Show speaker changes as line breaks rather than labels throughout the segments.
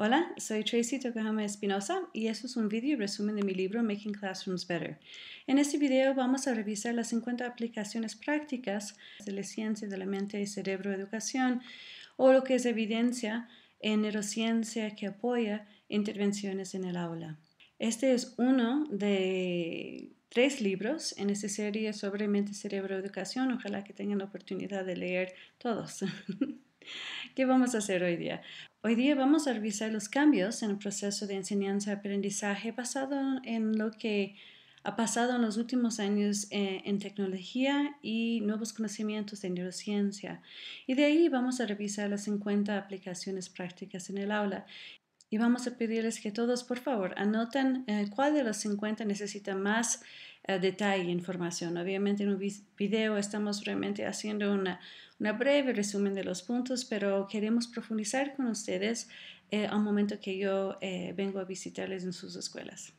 Hola, soy Tracy Tokahama Espinosa y esto es un video resumen de mi libro Making Classrooms Better. En este video vamos a revisar las 50 aplicaciones prácticas de la ciencia de la mente y cerebro educación o lo que es evidencia en neurociencia que apoya intervenciones en el aula. Este es uno de tres libros en esta serie sobre mente, cerebro, educación. Ojalá que tengan la oportunidad de leer todos. ¿Qué vamos a hacer hoy día? Hoy día vamos a revisar los cambios en el proceso de enseñanza-aprendizaje basado en lo que ha pasado en los últimos años eh, en tecnología y nuevos conocimientos de neurociencia. Y de ahí vamos a revisar las 50 aplicaciones prácticas en el aula. Y vamos a pedirles que todos, por favor, anoten eh, cuál de los 50 necesita más detalle información. Obviamente en un video estamos realmente haciendo una, breve resumen de los puntos, pero queremos profundizar con ustedes eh, al momento que yo eh, vengo a visitarles en sus escuelas.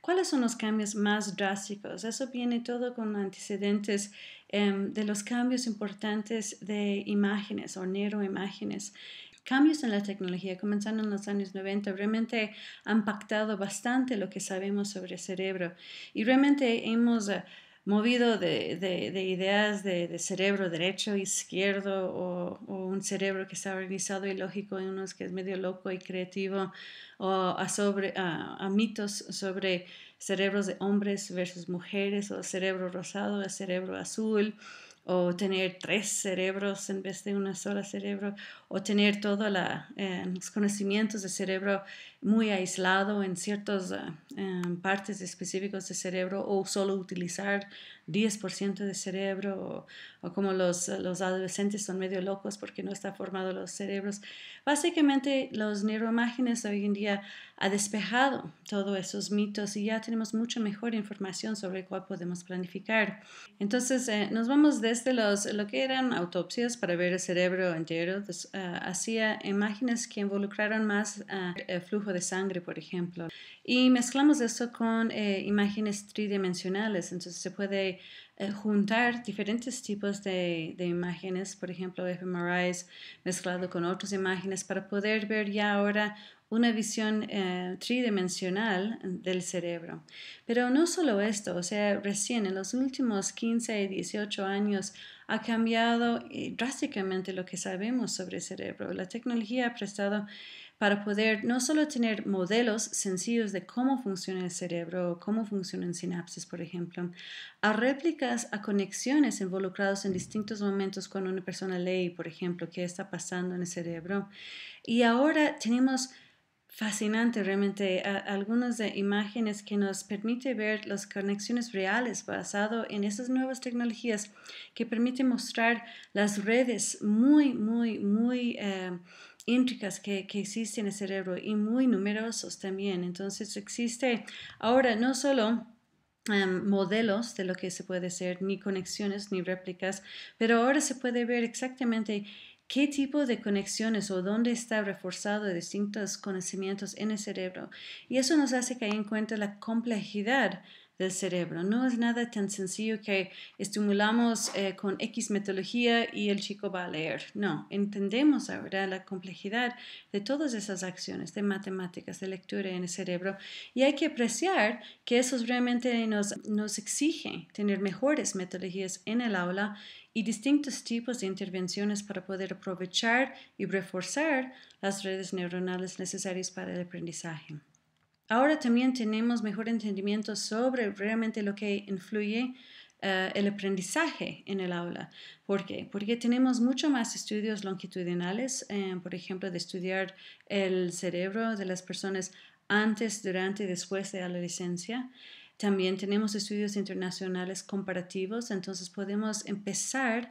¿Cuáles son los cambios más drásticos? Eso viene todo con antecedentes em, de los cambios importantes de imágenes o neuroimágenes cambios en la tecnología, comenzando en los años 90, realmente han impactado bastante lo que sabemos sobre el cerebro. Y realmente hemos eh, movido de, ideas de, cerebro derecho, izquierdo o, un cerebro que está organizado y lógico en unos que es medio loco y creativo o a, sobre, a, mitos sobre cerebros de hombres versus mujeres o cerebro rosado, cerebro azul o tener tres cerebros en vez de una sola cerebro, o tener todos eh, los conocimientos del cerebro muy aislado en ciertas ah, em, partes específicas del cerebro o solo utilizar 10% del cerebro o, como los, los, adolescentes son medio locos porque no está formado los cerebros. Básicamente los neuroimágenes hoy en día ha despejado todos esos mitos y ya tenemos mucha mejor información sobre cuál podemos planificar. Entonces eh, nos vamos desde los, lo que eran autopsias para ver el cerebro entero, pues, ah, hacia hacía imágenes que involucraron más ah, el flujo de sangre, por ejemplo. Y mezclamos eso con eh, imágenes tridimensionales, entonces se puede eh, juntar diferentes tipos de, imágenes, por ejemplo, fMRIs mezclado con otras imágenes para poder ver ya ahora una visión eh, tridimensional del cerebro. Pero no solo esto, o sea, recién en los últimos 15 18 años ha cambiado drásticamente lo que sabemos sobre el cerebro. La tecnología ha prestado para poder no solo tener modelos sencillos de cómo funciona el cerebro, cómo funcionan sinapsis, por ejemplo, a réplicas, a conexiones involucradas en distintos momentos cuando una persona lee, por ejemplo, qué está pasando en el cerebro. Y ahora tenemos fascinante realmente algunas de imágenes que nos permite ver las conexiones reales basado en esas nuevas tecnologías que permiten mostrar las redes muy, muy, muy... Eh, íntricas que, que existen en el cerebro y muy numerosos también. Entonces existe ahora no solo em, modelos de lo que se puede hacer, ni conexiones, ni réplicas, pero ahora se puede ver exactamente qué tipo de conexiones o dónde está reforzado distintos conocimientos en el cerebro. Y eso nos hace caer en cuenta la complejidad del cerebro. No es nada tan sencillo que estimulamos eh, con X metodología y el chico va a leer. No, entendemos ahora la complejidad de todas esas acciones de matemáticas, de lectura en el cerebro y hay que apreciar que eso realmente nos, nos exige tener mejores metodologías en el aula y distintos tipos de intervenciones para poder aprovechar y reforzar las redes neuronales necesarias para el aprendizaje. Ahora también tenemos mejor entendimiento sobre realmente lo que influye eh, el aprendizaje en el aula. ¿Por qué? Porque tenemos mucho más estudios longitudinales, eh, por ejemplo, de estudiar el cerebro de las personas antes, durante y después de la adolescencia. También tenemos estudios internacionales comparativos, entonces podemos empezar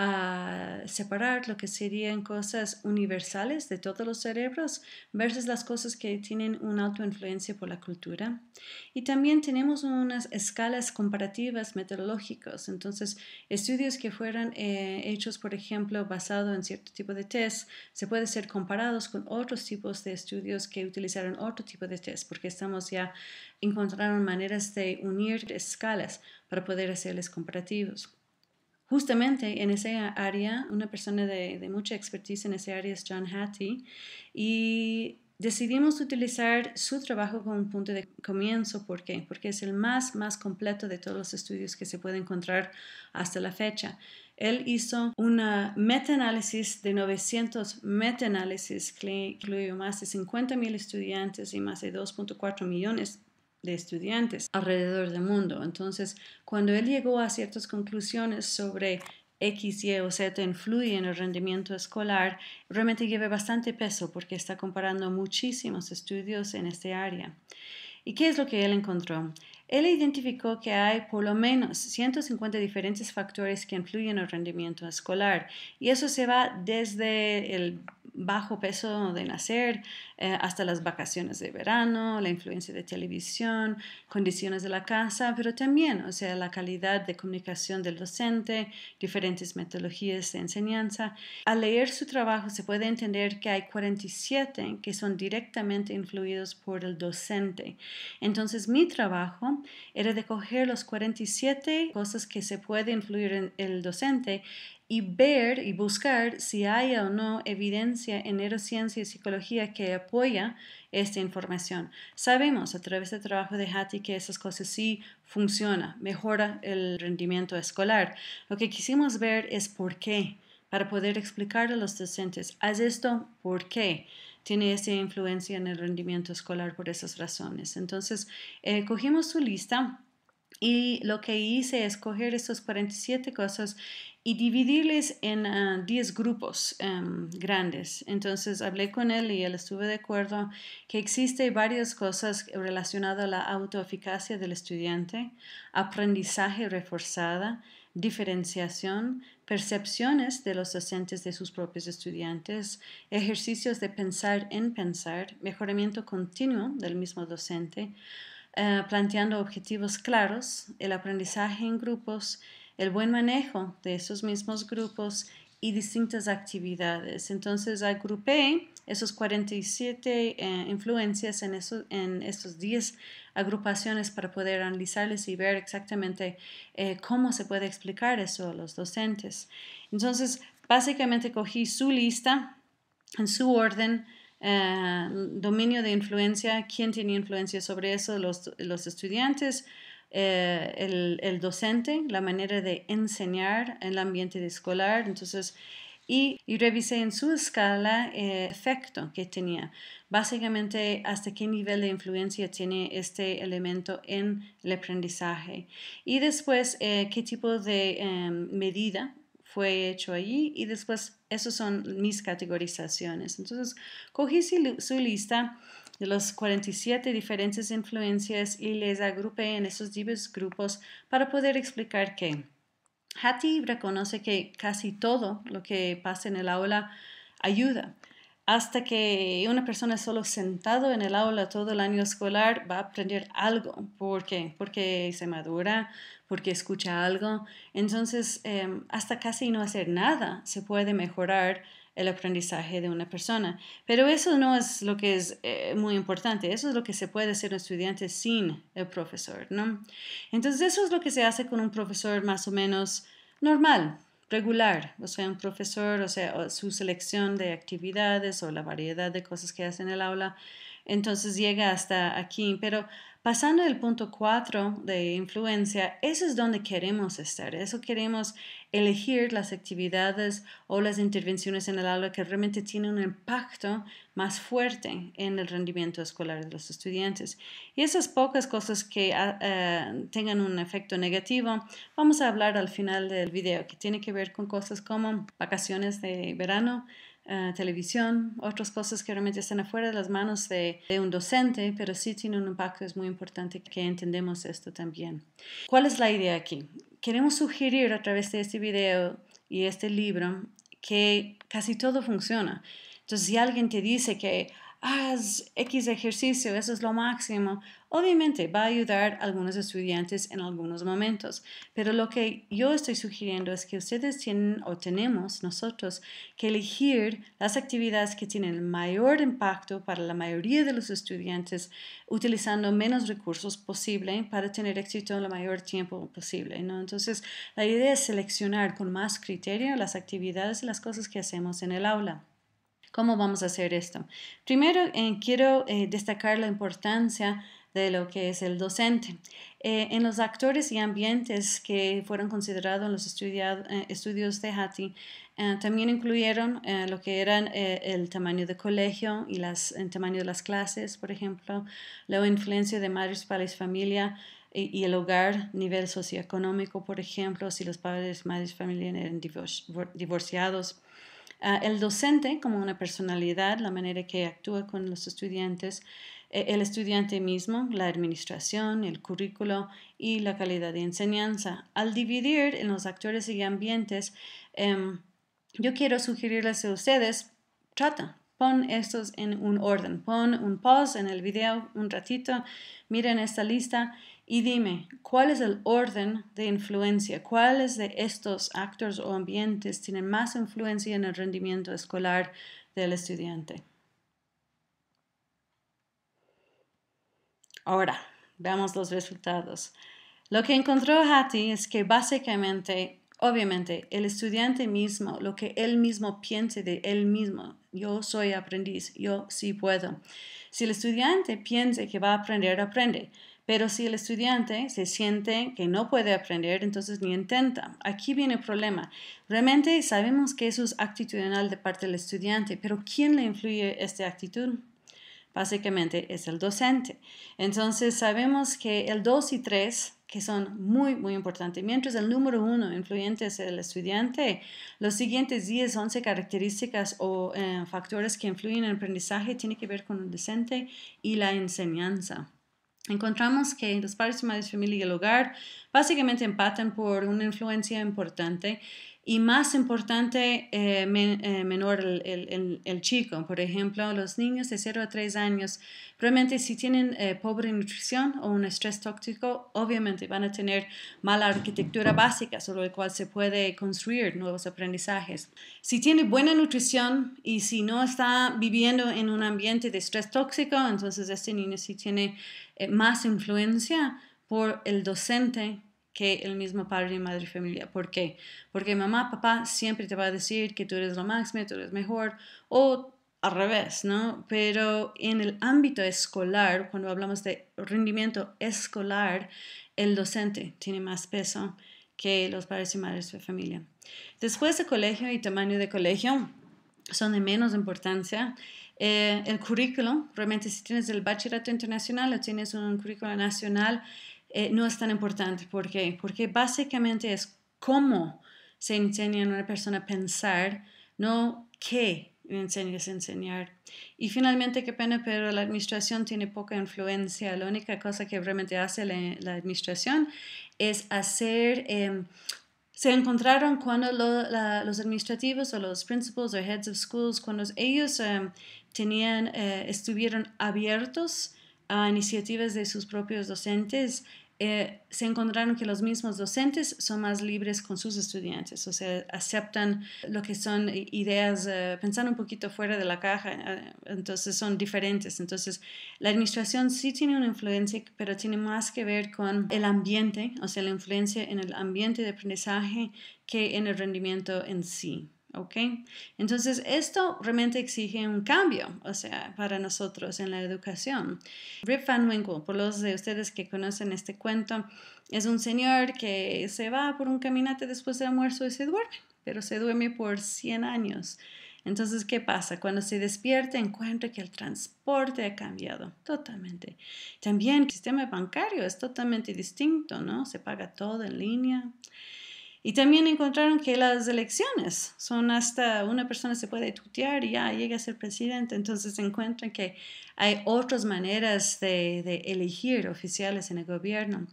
a separar lo que serían cosas universales de todos los cerebros versus las cosas que tienen una alta influencia por la cultura. Y también tenemos unas escalas comparativas metodológicas, entonces estudios que fueran eh, hechos, por ejemplo, basado en cierto tipo de test, se pueden ser comparados con otros tipos de estudios que utilizaron otro tipo de test, porque estamos ya encontraron maneras de unir escalas para poder hacerles comparativos justamente en esa área, una persona de, mucha expertise en esa área es John Hattie, y decidimos utilizar su trabajo como un punto de comienzo. ¿Por qué? Porque es el más, más completo de todos los estudios que se puede encontrar hasta la fecha. Él hizo una metaanálisis de 900 metaanálisis que incluyó más de 50.000 estudiantes y más de 2.4 millones de estudiantes alrededor del mundo. Entonces, cuando él llegó a ciertas conclusiones sobre X, Y o Z influye en el rendimiento escolar, realmente lleva bastante peso porque está comparando muchísimos estudios en este área. ¿Y qué es lo que él encontró? Él identificó que hay por lo menos 150 diferentes factores que influyen en el rendimiento escolar y eso se va desde el bajo peso de nacer, eh, hasta las vacaciones de verano, la influencia de televisión, condiciones de la casa, pero también, o sea, la calidad de comunicación del docente, diferentes metodologías de enseñanza. Al leer su trabajo se puede entender que hay 47 que son directamente influidos por el docente. Entonces, mi trabajo era de coger los 47 cosas que se puede influir en el docente y ver y buscar si hay o no evidencia en neurociencia y psicología que apoya esta información. Sabemos a través del trabajo de Hattie que esas cosas sí funcionan, mejora el rendimiento escolar. Lo que quisimos ver es por qué, para poder explicar a los docentes, haz esto, ¿por qué? tiene esa influencia en el rendimiento escolar por esas razones. Entonces, eh, cogimos su lista y lo que hice es coger estos 47 cosas y dividirles en 10 ah, grupos em, grandes. Entonces hablé con él y él estuvo de acuerdo que existen varias cosas relacionadas a la autoeficacia del estudiante, aprendizaje reforzada, diferenciación, percepciones de los docentes de sus propios estudiantes, ejercicios de pensar en pensar, mejoramiento continuo del mismo docente, eh, planteando objetivos claros, el aprendizaje en grupos, el buen manejo de esos mismos grupos y distintas actividades. Entonces agrupé esos 47 eh, influencias en, esos en estos 10 agrupaciones para poder analizarles y ver exactamente eh, cómo se puede explicar eso a los docentes. Entonces, básicamente cogí su lista en su orden Em, dominio de influencia, quién tiene influencia sobre eso, los, estudiantes, eh, el, docente, la manera de enseñar, en el ambiente escolar. Entonces, y, y revisé en su escala el eh, efecto que tenía. Básicamente, hasta qué nivel de influencia tiene este elemento en el aprendizaje. Y después, eh, qué tipo de em, medida fue hecho allí y después esas son mis categorizaciones. Entonces, cogí su lista de los 47 diferentes influencias y les agrupé en esos diversos grupos para poder explicar que Hattie reconoce que casi todo lo que pasa en el aula ayuda. Hasta que una persona solo sentado en el aula todo el año escolar va a aprender algo. ¿Por qué? Porque se madura, porque escucha algo. Entonces, em, hasta casi no hacer nada se puede mejorar el aprendizaje de una persona. Pero eso no es lo que es eh, muy importante, eso es lo que se puede hacer un estudiante sin el profesor, ¿no? Entonces eso es lo que se hace con un profesor más o menos normal, regular, o sea, un profesor, o sea, su selección de actividades o la variedad de cosas que hace en el aula, entonces llega hasta aquí, pero Pasando el punto 4 de influencia, eso es donde queremos estar, eso queremos elegir las actividades o las intervenciones en el aula que realmente tienen un impacto más fuerte en el rendimiento escolar de los estudiantes. Y esas pocas cosas que ah, eh, tengan un efecto negativo, vamos a hablar al final del video, que tiene que ver con cosas como vacaciones de verano, Ah, televisión, otras cosas que realmente están afuera de las manos de, un docente, pero sí tiene un impacto, es muy importante que entendamos esto también. ¿Cuál es la idea aquí? Queremos sugerir a través de este video y este libro que casi todo funciona. Entonces, si alguien te dice que haz X ejercicio, eso es lo máximo, Obviamente va a ayudar a algunos estudiantes en algunos momentos, pero lo que yo estoy sugiriendo es que ustedes tienen o tenemos nosotros que elegir las actividades que tienen mayor impacto para la mayoría de los estudiantes utilizando menos recursos posible para tener éxito en el mayor tiempo posible. Entonces, la idea es seleccionar con más criterio las actividades y las cosas que hacemos en el aula. ¿Cómo vamos a hacer esto? Primero, eh, quiero eh, destacar la importancia de lo que es el docente. Eh, en los actores y ambientes que fueron considerados en los eh, estudios de Hattie, eh, también incluyeron lo que eran el tamaño de colegio y las, el tamaño de las clases, por ejemplo, la influencia de madres, padres, familia y, y el hogar, nivel socioeconómico, por ejemplo, si los padres, madres, familia eran divorciados. el docente como una personalidad, la manera que actúa con los estudiantes, e-, el estudiante mismo, la administración, el currículo y la calidad de enseñanza. Al dividir en los actores y ambientes, em, yo quiero sugerirles a ustedes, trata, pon estos en un orden, pon un pause en el video un ratito, miren esta lista y dime, ¿cuál es el orden de influencia? ¿Cuáles de estos actores o ambientes tienen más influencia en el rendimiento escolar del estudiante? Ahora, veamos los resultados. Lo que encontró Hattie es que básicamente, obviamente, el estudiante mismo, lo que él mismo piense de él mismo, yo soy aprendiz, yo sí puedo. Si el estudiante piensa que va a aprender, aprende. Pero si el estudiante se siente que no puede aprender, entonces ni intenta. Aquí viene el problema. Realmente sabemos que eso es actitudinal de parte del estudiante, pero ¿quién le influye esta actitud? básicamente es el docente. Entonces sabemos que el 2 y 3 que son muy, muy importantes. Mientras el número uno influyente es el estudiante, los siguientes 10, 11 características o eh, factores que influyen en el aprendizaje tiene que ver con el docente y la enseñanza. Encontramos que los padres, madres, familia y el hogar básicamente empatan por una influencia importante y más importante, eh, eh, menor el, chico. Por ejemplo, los niños de 0 a 3 años, probablemente si tienen eh, pobre nutrición o un estrés tóxico, obviamente van a tener mala arquitectura básica sobre la cual se puede construir nuevos aprendizajes. Si tiene buena nutrición y si no está viviendo en un ambiente de estrés tóxico, entonces este niño sí tiene más influencia por el docente que el mismo padre y madre familia. ¿Por qué? Porque mamá, papá siempre te va a decir que tú eres lo máximo, tú eres mejor, o al revés, ¿no? Pero en el ámbito escolar, cuando hablamos de rendimiento escolar, el docente tiene más peso que los padres y madres de familia. Después de colegio y tamaño de colegio son de menos importancia. Eh, el currículo, realmente si tienes el bachillerato internacional o tienes un currículo nacional, eh, no es tan importante. ¿Por qué? Porque básicamente es cómo se enseña a una persona a pensar, no qué enseñas a enseñar. Y finalmente, qué pena, pero la administración tiene poca influencia. La única cosa que realmente hace la, administración es hacer... Em, se encontraron cuando los administrativos o los principals o heads of schools, cuando ellos em, tenían, eh, estuvieron abiertos a iniciativas de sus propios docentes, eh, se encontraron que los mismos docentes son más libres con sus estudiantes, o sea, aceptan lo que son ideas, eh, pensando un poquito fuera de la caja, eh, entonces son diferentes. Entonces, la administración sí tiene una influencia, pero tiene más que ver con el ambiente, o sea, la influencia en el ambiente de aprendizaje que en el rendimiento en sí. ¿ok? Entonces, esto realmente exige un cambio, o sea, para nosotros en la educación. Rip Van Winkle, por los de ustedes que conocen este cuento, es un señor que se va por un caminate después del almuerzo y se duerme, pero se duerme por 100 años. Entonces, ¿qué pasa? Cuando se despierta, encuentra que el transporte ha cambiado totalmente. También el sistema bancario es totalmente distinto, ¿no? Se paga todo en línea. Y también encontraron que las elecciones son hasta una persona se puede tutear y ya llega a ser presidente. Entonces encuentran que hay otras maneras de, elegir oficiales en el gobierno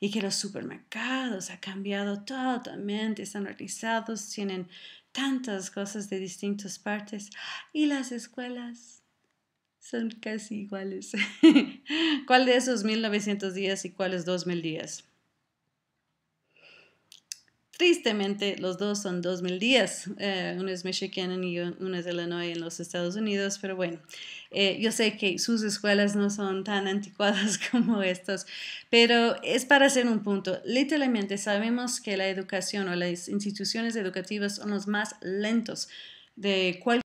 y que los supermercados han cambiado totalmente, están organizados, tienen tantas cosas de distintas partes y las escuelas son casi iguales. ¿Cuál de esos 1,900 días y cuál es días? Tristemente, los dos son dos mil días, eh, uno es Michigan y uno es Illinois en los Estados Unidos, pero bueno, eh, yo sé que sus escuelas no son tan anticuadas como estas, pero es para hacer un punto. Literalmente sabemos que la educación o las instituciones educativas son los más lentos de cualquier